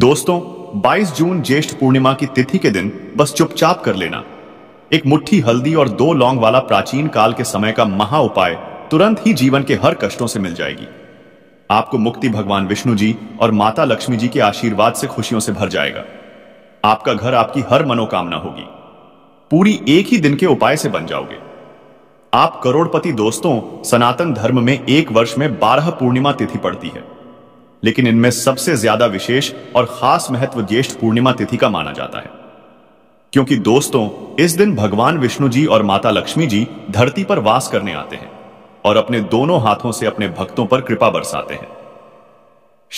दोस्तों 22 जून ज्येष्ठ पूर्णिमा की तिथि के दिन बस चुपचाप कर लेना एक मुट्ठी हल्दी और दो लौंग वाला प्राचीन काल के समय का महा उपाय तुरंत ही जीवन के हर कष्टों से मिल जाएगी आपको मुक्ति भगवान विष्णु जी और माता लक्ष्मी जी के आशीर्वाद से खुशियों से भर जाएगा आपका घर आपकी हर मनोकामना होगी पूरी एक ही दिन के उपाय से बन जाओगे आप करोड़पति दोस्तों सनातन धर्म में एक वर्ष में बारह पूर्णिमा तिथि पड़ती है लेकिन इनमें सबसे ज्यादा विशेष और खास महत्व ज्येष्ठ पूर्णिमा तिथि का माना जाता है क्योंकि दोस्तों इस दिन भगवान विष्णु जी और माता लक्ष्मी जी धरती पर वास करने आते हैं और अपने दोनों हाथों से अपने भक्तों पर कृपा बरसाते हैं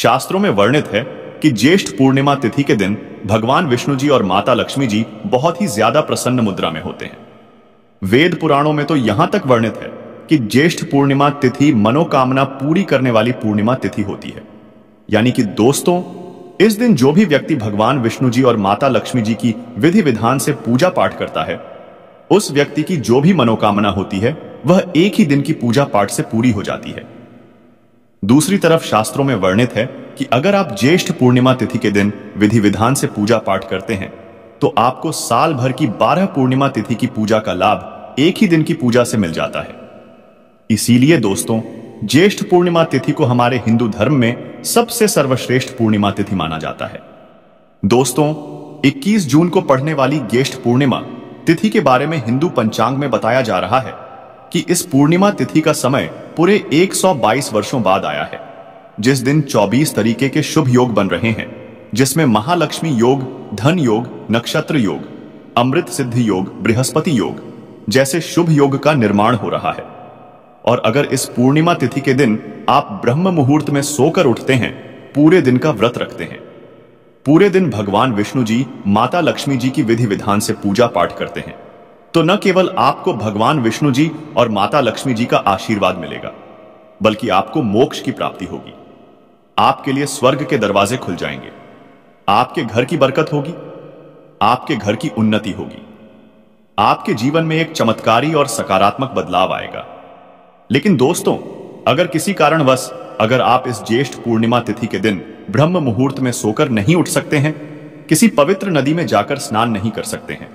शास्त्रों में वर्णित है कि ज्येष्ठ पूर्णिमा तिथि के दिन भगवान विष्णु जी और माता लक्ष्मी जी बहुत ही ज्यादा प्रसन्न मुद्रा में होते हैं वेद पुराणों में तो यहां तक वर्णित है कि ज्येष्ठ पूर्णिमा तिथि मनोकामना पूरी करने वाली पूर्णिमा तिथि होती है यानी कि दोस्तों इस दिन जो भी व्यक्ति भगवान विष्णु जी और माता लक्ष्मी जी की विधि विधान से पूजा पाठ करता है उस व्यक्ति की जो भी मनोकामना होती है वह एक ही दिन की पूजा पाठ से पूरी हो जाती है दूसरी तरफ शास्त्रों में वर्णित है कि अगर आप ज्येष्ठ पूर्णिमा तिथि के दिन विधि विधान से पूजा पाठ करते हैं तो आपको साल भर की बारह पूर्णिमा तिथि की पूजा का लाभ एक ही दिन की पूजा से मिल जाता है इसीलिए दोस्तों ज्येष्ठ पूर्णिमा तिथि को हमारे हिंदू धर्म में सबसे सर्वश्रेष्ठ पूर्णिमा तिथि माना जाता है दोस्तों 21 जून को पढ़ने वाली ज्येष्ठ पूर्णिमा तिथि के बारे में हिंदू पंचांग में बताया जा रहा है कि इस पूर्णिमा तिथि का समय पूरे 122 वर्षों बाद आया है जिस दिन 24 तरीके के शुभ योग बन रहे हैं जिसमें महालक्ष्मी योग धन योग नक्षत्र योग अमृत सिद्धि योग बृहस्पति योग जैसे शुभ योग का निर्माण हो रहा है और अगर इस पूर्णिमा तिथि के दिन आप ब्रह्म मुहूर्त में सोकर उठते हैं पूरे दिन का व्रत रखते हैं पूरे दिन भगवान विष्णु जी माता लक्ष्मी जी की विधि विधान से पूजा पाठ करते हैं तो न केवल आपको भगवान विष्णु जी और माता लक्ष्मी जी का आशीर्वाद मिलेगा बल्कि आपको मोक्ष की प्राप्ति होगी आपके लिए स्वर्ग के दरवाजे खुल जाएंगे आपके घर की बरकत होगी आपके घर की उन्नति होगी आपके जीवन में एक चमत्कारी और सकारात्मक बदलाव आएगा लेकिन दोस्तों अगर किसी कारणवश अगर आप इस ज्येष्ठ पूर्णिमा तिथि के दिन ब्रह्म मुहूर्त में सोकर नहीं उठ सकते हैं किसी पवित्र नदी में जाकर स्नान नहीं कर सकते हैं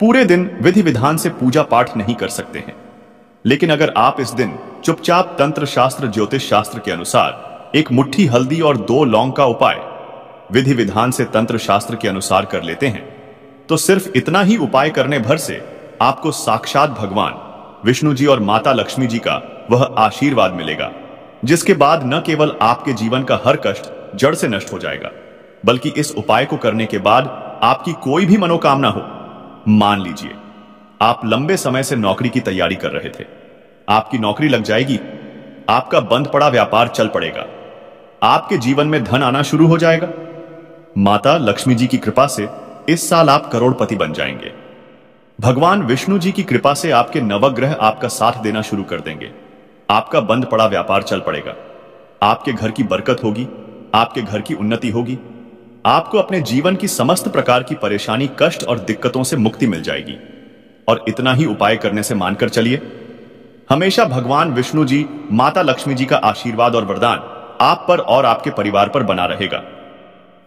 पूरे दिन विधि विधान से पूजा पाठ नहीं कर सकते हैं लेकिन अगर आप इस दिन चुपचाप तंत्र शास्त्र ज्योतिष शास्त्र के अनुसार एक मुट्ठी हल्दी और दो लौंग का उपाय विधि विधान से तंत्र शास्त्र के अनुसार कर लेते हैं तो सिर्फ इतना ही उपाय करने भर से आपको साक्षात भगवान विष्णु जी और माता लक्ष्मी जी का वह आशीर्वाद मिलेगा जिसके बाद न केवल आपके जीवन का हर कष्ट जड़ से नष्ट हो जाएगा बल्कि इस उपाय को करने के बाद आपकी कोई भी मनोकामना हो मान लीजिए आप लंबे समय से नौकरी की तैयारी कर रहे थे आपकी नौकरी लग जाएगी आपका बंद पड़ा व्यापार चल पड़ेगा आपके जीवन में धन आना शुरू हो जाएगा माता लक्ष्मी जी की कृपा से इस साल आप करोड़पति बन जाएंगे भगवान विष्णु जी की कृपा से आपके नवग्रह आपका साथ देना शुरू कर देंगे आपका बंद पड़ा व्यापार चल पड़ेगा आपके घर की बरकत होगी आपके घर की उन्नति होगी आपको अपने जीवन की समस्त प्रकार की परेशानी कष्ट और दिक्कतों से मुक्ति मिल जाएगी और इतना ही उपाय करने से मानकर चलिए हमेशा भगवान विष्णु जी माता लक्ष्मी जी का आशीर्वाद और वरदान आप पर और आपके परिवार पर बना रहेगा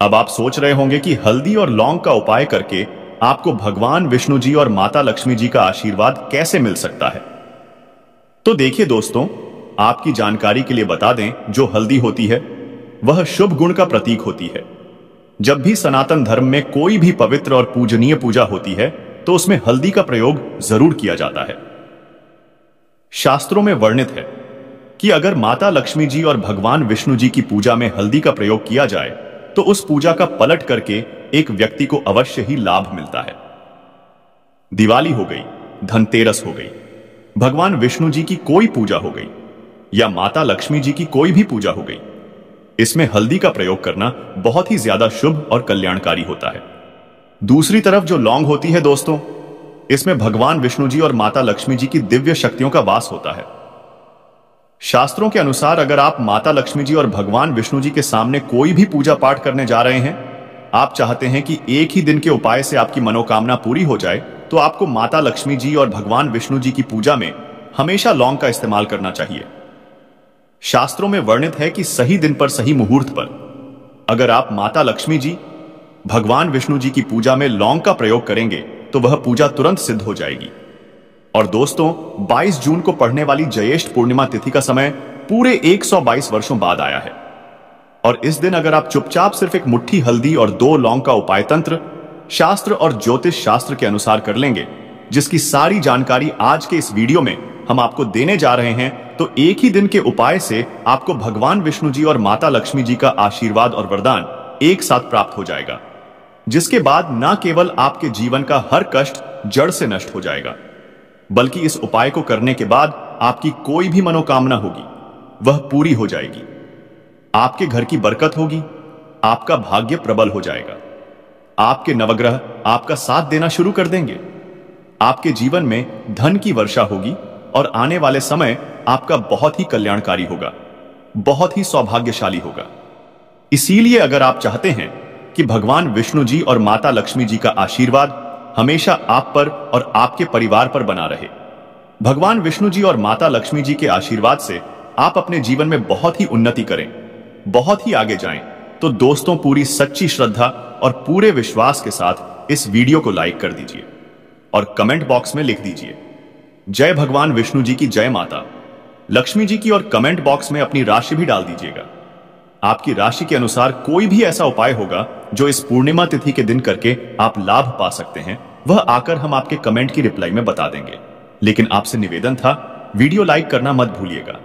अब आप सोच रहे होंगे कि हल्दी और लौंग का उपाय करके आपको भगवान विष्णु जी और माता लक्ष्मी जी का आशीर्वाद कैसे मिल सकता है तो देखिए दोस्तों आपकी जानकारी के लिए बता दें जो हल्दी होती है वह शुभ गुण का प्रतीक होती है जब भी सनातन धर्म में कोई भी पवित्र और पूजनीय पूजा होती है तो उसमें हल्दी का प्रयोग जरूर किया जाता है शास्त्रों में वर्णित है कि अगर माता लक्ष्मी जी और भगवान विष्णु जी की पूजा में हल्दी का प्रयोग किया जाए तो उस पूजा का पलट करके एक व्यक्ति को अवश्य ही लाभ मिलता है दिवाली हो गई धनतेरस हो गई भगवान विष्णु जी की कोई पूजा हो गई या माता लक्ष्मी जी की कोई भी पूजा हो गई इसमें हल्दी का प्रयोग करना बहुत ही ज्यादा शुभ और कल्याणकारी होता है दूसरी तरफ जो लौंग होती है दोस्तों इसमें भगवान विष्णु जी और माता लक्ष्मी जी की दिव्य शक्तियों का वास होता है शास्त्रों के अनुसार अगर आप माता लक्ष्मी जी और भगवान विष्णु जी के सामने कोई भी पूजा पाठ करने जा रहे हैं आप चाहते हैं कि एक ही दिन के उपाय से आपकी मनोकामना पूरी हो जाए तो आपको माता लक्ष्मी जी और भगवान विष्णु जी की पूजा में हमेशा लौंग का इस्तेमाल करना चाहिए शास्त्रों में वर्णित है कि सही दिन पर सही मुहूर्त पर अगर आप माता लक्ष्मी जी भगवान विष्णु जी की पूजा में लौंग का प्रयोग करेंगे तो वह पूजा तुरंत सिद्ध हो जाएगी और दोस्तों 22 जून को पढ़ने वाली जयेष्ठ पूर्णिमा तिथि का समय पूरे 122 वर्षों बाद आया है और इस दिन अगर आप चुपचाप सिर्फ एक मुट्ठी हल्दी और दो लौंग का उपाय तंत्र शास्त्र और ज्योतिष शास्त्र के अनुसार कर लेंगे जिसकी सारी जानकारी आज के इस वीडियो में हम आपको देने जा रहे हैं तो एक ही दिन के उपाय से आपको भगवान विष्णु जी और माता लक्ष्मी जी का आशीर्वाद और वरदान एक साथ प्राप्त हो जाएगा जिसके बाद न केवल आपके जीवन का हर कष्ट जड़ से नष्ट हो जाएगा बल्कि इस उपाय को करने के बाद आपकी कोई भी मनोकामना होगी वह पूरी हो जाएगी आपके घर की बरकत होगी आपका भाग्य प्रबल हो जाएगा आपके नवग्रह आपका साथ देना शुरू कर देंगे आपके जीवन में धन की वर्षा होगी और आने वाले समय आपका बहुत ही कल्याणकारी होगा बहुत ही सौभाग्यशाली होगा इसीलिए अगर आप चाहते हैं कि भगवान विष्णु जी और माता लक्ष्मी जी का आशीर्वाद हमेशा आप पर और आपके परिवार पर बना रहे भगवान विष्णु जी और माता लक्ष्मी जी के आशीर्वाद से आप अपने जीवन में बहुत ही उन्नति करें बहुत ही आगे जाएं, तो दोस्तों पूरी सच्ची श्रद्धा और पूरे विश्वास के साथ इस वीडियो को लाइक कर दीजिए और कमेंट बॉक्स में लिख दीजिए जय भगवान विष्णु जी की जय माता लक्ष्मी जी की और कमेंट बॉक्स में अपनी राशि भी डाल दीजिएगा आपकी राशि के अनुसार कोई भी ऐसा उपाय होगा जो इस पूर्णिमा तिथि के दिन करके आप लाभ पा सकते हैं वह आकर हम आपके कमेंट की रिप्लाई में बता देंगे लेकिन आपसे निवेदन था वीडियो लाइक करना मत भूलिएगा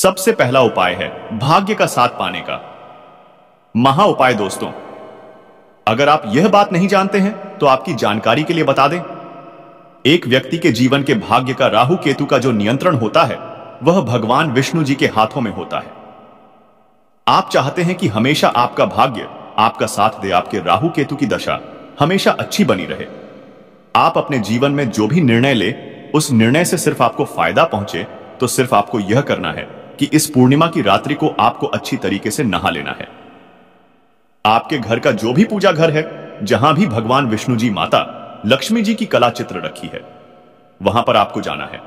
सबसे पहला उपाय है भाग्य का साथ पाने का महा उपाय दोस्तों अगर आप यह बात नहीं जानते हैं तो आपकी जानकारी के लिए बता दें एक व्यक्ति के जीवन के भाग्य का राहु केतु का जो नियंत्रण होता है वह भगवान विष्णु जी के हाथों में होता है आप चाहते हैं कि हमेशा आपका भाग्य आपका साथ दे आपके राहु केतु की दशा हमेशा अच्छी बनी रहे आप अपने जीवन में जो भी निर्णय ले उस निर्णय से सिर्फ आपको फायदा पहुंचे तो सिर्फ आपको यह करना है कि इस पूर्णिमा की रात्रि को आपको अच्छी तरीके से नहा लेना है आपके घर का जो भी पूजा घर है जहां भी भगवान विष्णु जी माता लक्ष्मी जी की कला चित्र रखी है वहां पर आपको जाना है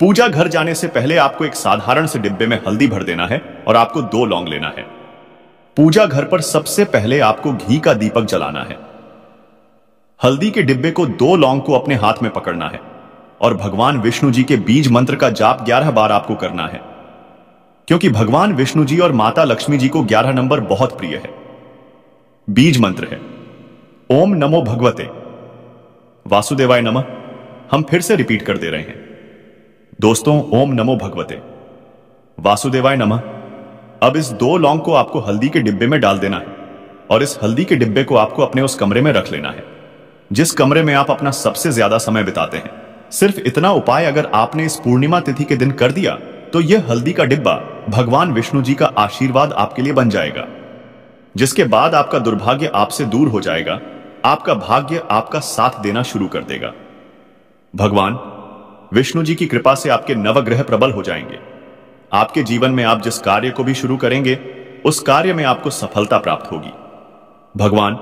पूजा घर जाने से पहले आपको एक साधारण से डिब्बे में हल्दी भर देना है और आपको दो लौंग लेना है पूजा घर पर सबसे पहले आपको घी का दीपक जलाना है हल्दी के डिब्बे को दो लौंग को अपने हाथ में पकड़ना है और भगवान विष्णु जी के बीज मंत्र का जाप ग्यारह बार आपको करना है क्योंकि भगवान विष्णु जी और माता लक्ष्मी जी को ग्यारह नंबर बहुत प्रिय है बीज मंत्र है ओम नमो भगवते वासुदेवाय नमः हम फिर से रिपीट कर दे रहे हैं दोस्तों ओम नमो भगवते वासुदेवाय नमः अब इस दो लौंग को आपको हल्दी के डिब्बे में डाल देना है और इस हल्दी के डिब्बे को आपको अपने उस कमरे में रख लेना है जिस कमरे में आप अपना सबसे ज्यादा समय बिताते हैं सिर्फ इतना उपाय अगर आपने इस पूर्णिमा तिथि के दिन कर दिया तो यह हल्दी का डिब्बा भगवान विष्णु जी का आशीर्वाद आपके लिए बन जाएगा जिसके बाद आपका दुर्भाग्य आपसे दूर हो जाएगा आपका भाग्य आपका साथ देना शुरू कर देगा भगवान विष्णु जी की कृपा से आपके नवग्रह प्रबल हो जाएंगे आपके जीवन में आप जिस कार्य को भी शुरू करेंगे उस कार्य में आपको सफलता प्राप्त होगी भगवान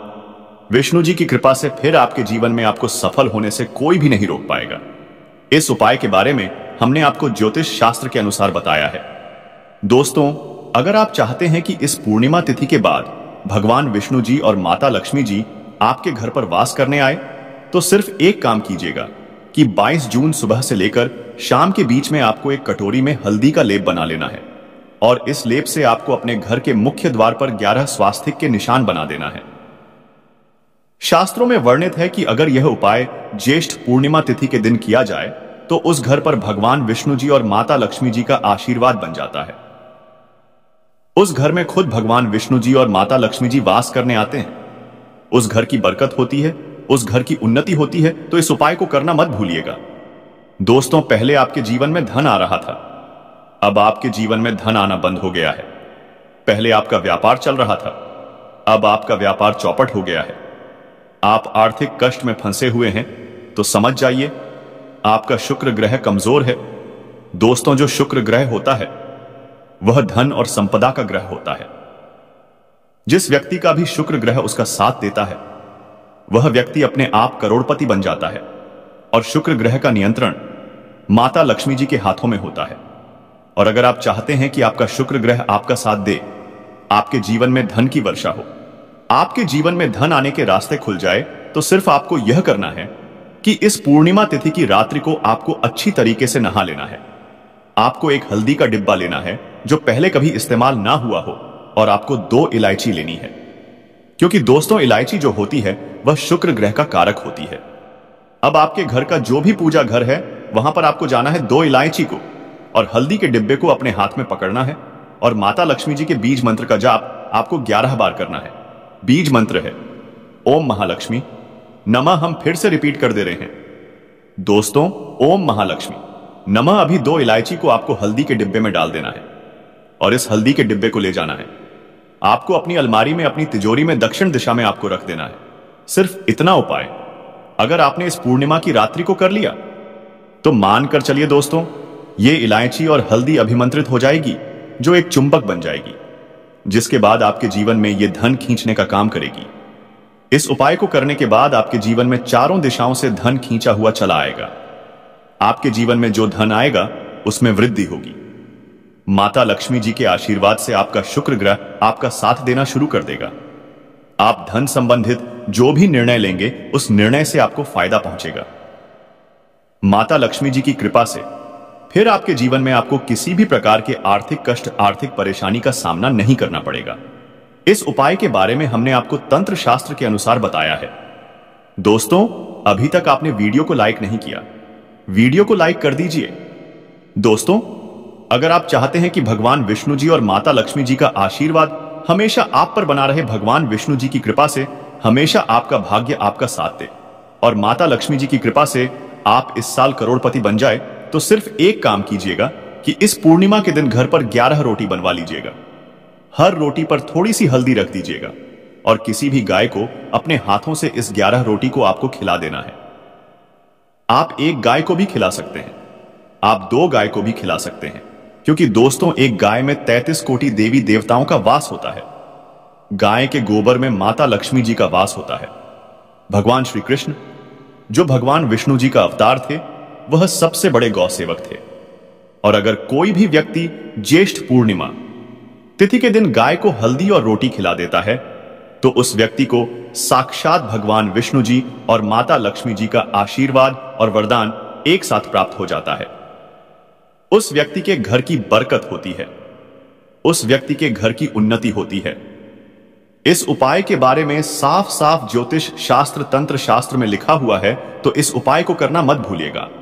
विष्णु जी की कृपा से फिर आपके जीवन में आपको सफल होने से कोई भी नहीं रोक पाएगा इस उपाय के बारे में हमने आपको ज्योतिष शास्त्र के अनुसार बताया है दोस्तों अगर आप चाहते हैं कि इस पूर्णिमा तिथि के बाद भगवान विष्णु जी और माता लक्ष्मी जी आपके घर पर वास करने आए तो सिर्फ एक काम कीजिएगा कि 22 जून सुबह से लेकर शाम के बीच में आपको एक कटोरी में हल्दी का लेप बना लेना है और इस लेप से आपको अपने घर के मुख्य द्वार पर 11 स्वास्थिक के निशान बना देना है शास्त्रों में वर्णित है कि अगर यह उपाय ज्येष्ठ पूर्णिमा तिथि के दिन किया जाए तो उस घर पर भगवान विष्णु जी और माता लक्ष्मी जी का आशीर्वाद बन जाता है उस घर में खुद भगवान विष्णु जी और माता लक्ष्मी जी वास करने आते हैं उस घर की बरकत होती है उस घर की उन्नति होती है तो इस उपाय को करना मत भूलिएगा दोस्तों पहले आपके जीवन में धन आ रहा था अब आपके जीवन में धन आना बंद हो गया है पहले आपका व्यापार चल रहा था अब आपका व्यापार चौपट हो गया है आप आर्थिक कष्ट में फंसे हुए हैं तो समझ जाइए आपका शुक्र ग्रह कमजोर है दोस्तों जो शुक्र ग्रह होता है वह धन और संपदा का ग्रह होता है जिस व्यक्ति का भी शुक्र ग्रह उसका साथ देता है वह व्यक्ति अपने आप करोड़पति बन जाता है और शुक्र ग्रह का नियंत्रण माता लक्ष्मी जी के हाथों में होता है और अगर आप चाहते हैं कि आपका शुक्र ग्रह आपका साथ दे आपके जीवन में धन की वर्षा हो आपके जीवन में धन आने के रास्ते खुल जाए तो सिर्फ आपको यह करना है कि इस पूर्णिमा तिथि की रात्रि को आपको अच्छी तरीके से नहा लेना है आपको एक हल्दी का डिब्बा लेना है जो पहले कभी इस्तेमाल ना हुआ हो और आपको दो इलायची लेनी है क्योंकि दोस्तों इलायची जो होती है वह शुक्र ग्रह का कारक होती है अब आपके घर का जो भी पूजा घर है वहां पर आपको जाना है दो इलायची को और हल्दी के डिब्बे को अपने हाथ में पकड़ना है और माता लक्ष्मी जी के बीज मंत्र का जाप आपको ग्यारह बार करना है बीज मंत्र है ओम महालक्ष्मी नमा हम फिर से रिपीट कर दे रहे हैं दोस्तों ओम महालक्ष्मी नमा अभी दो इलायची को आपको हल्दी के डिब्बे में डाल देना है और इस हल्दी के डिब्बे को ले जाना है आपको अपनी अलमारी में अपनी तिजोरी में दक्षिण दिशा में आपको रख देना है सिर्फ इतना उपाय अगर आपने इस पूर्णिमा की रात्रि को कर लिया तो मानकर चलिए दोस्तों ये इलायची और हल्दी अभिमंत्रित हो जाएगी जो एक चुंबक बन जाएगी जिसके बाद आपके जीवन में यह धन खींचने का काम करेगी इस उपाय को करने के बाद आपके जीवन में चारों दिशाओं से धन खींचा हुआ चला आएगा आपके जीवन में जो धन आएगा उसमें वृद्धि होगी माता लक्ष्मी जी के आशीर्वाद से आपका शुक्र ग्रह आपका साथ देना शुरू कर देगा आप धन संबंधित जो भी निर्णय लेंगे उस निर्णय से आपको फायदा पहुंचेगा माता लक्ष्मी जी की कृपा से फिर आपके जीवन में आपको किसी भी प्रकार के आर्थिक कष्ट आर्थिक परेशानी का सामना नहीं करना पड़ेगा इस उपाय के बारे में हमने आपको तंत्र शास्त्र के अनुसार बताया है दोस्तों अभी तक आपने वीडियो को लाइक नहीं किया वीडियो को लाइक कर दीजिए दोस्तों अगर आप चाहते हैं कि भगवान विष्णु जी और माता लक्ष्मी जी का आशीर्वाद हमेशा आप पर बना रहे भगवान विष्णु जी की कृपा से हमेशा आपका भाग्य आपका साथ दे और माता लक्ष्मी जी की कृपा से आप इस साल करोड़पति बन जाए तो सिर्फ एक काम कीजिएगा कि इस पूर्णिमा के दिन घर पर ग्यारह रोटी बनवा लीजिएगा हर रोटी पर थोड़ी सी हल्दी रख दीजिएगा और किसी भी गाय को अपने हाथों से इस ग्यारह रोटी को आपको खिला देना है आप एक गाय को भी खिला सकते हैं आप दो गाय को भी खिला सकते हैं क्योंकि दोस्तों एक गाय में तैतीस कोटि देवी देवताओं का वास होता है गाय के गोबर में माता लक्ष्मी जी का वास होता है भगवान श्री कृष्ण जो भगवान विष्णु जी का अवतार थे वह सबसे बड़े गौ सेवक थे और अगर कोई भी व्यक्ति ज्येष्ठ पूर्णिमा तिथि के दिन गाय को हल्दी और रोटी खिला देता है तो उस व्यक्ति को साक्षात भगवान विष्णु जी और माता लक्ष्मी जी का आशीर्वाद और वरदान एक साथ प्राप्त हो जाता है उस व्यक्ति के घर की बरकत होती है उस व्यक्ति के घर की उन्नति होती है इस उपाय के बारे में साफ साफ ज्योतिष शास्त्र तंत्र शास्त्र में लिखा हुआ है तो इस उपाय को करना मत भूलिएगा